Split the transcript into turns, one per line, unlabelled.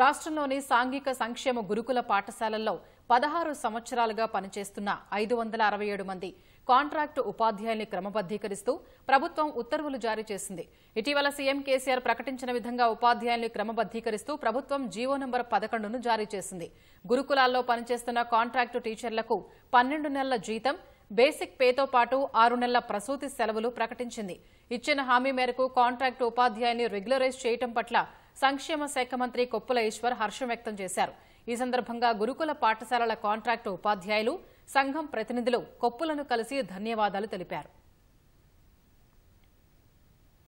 రాష్ట్రంలోని సాంఘిక సంక్షేమ గురుకుల పాఠశాలల్లో పదహారు సంవత్సరాలుగా పనిచేస్తున్న ఐదు వందల అరవై ఏడు మంది కాంట్రాక్టు ఉపాధ్యాయుల్ని క్రమబద్దీకరిస్తూ ప్రభుత్వం ఉత్తర్వులు జారీ చేసింది ఇటీవల సీఎం కేసీఆర్ ప్రకటించిన విధంగా ఉపాధ్యాయుల్ని క్రమబద్దీకరిస్తూ ప్రభుత్వం జీవో నంబర్ పదకొండును జారీ చేసింది గురుకులాల్లో పనిచేస్తున్న కాంట్రాక్టు టీచర్లకు పన్నెండు నెలల జీతం బేసిక్ పేతో పాటు ఆరు నెలల ప్రసూతి సెలవులు ప్రకటించింది ఇచ్చిన హామీ మేరకు కాంట్రాక్టు ఉపాధ్యాయుల్ని రెగ్యులరైజ్ చేయటం పట్ల సంక్షేమ శాఖ మంత్రి కొప్పుల ఈశ్వర్ హర్షం వ్యక్తం చేశారు ఈ సందర్భంగా గురుకుల పాఠశాలల కాంట్రాక్టు ఉపాధ్యాయులు సంఘం ప్రతినిధులు కొప్పులను కలిసి ధన్యవాదాలు తెలిపారు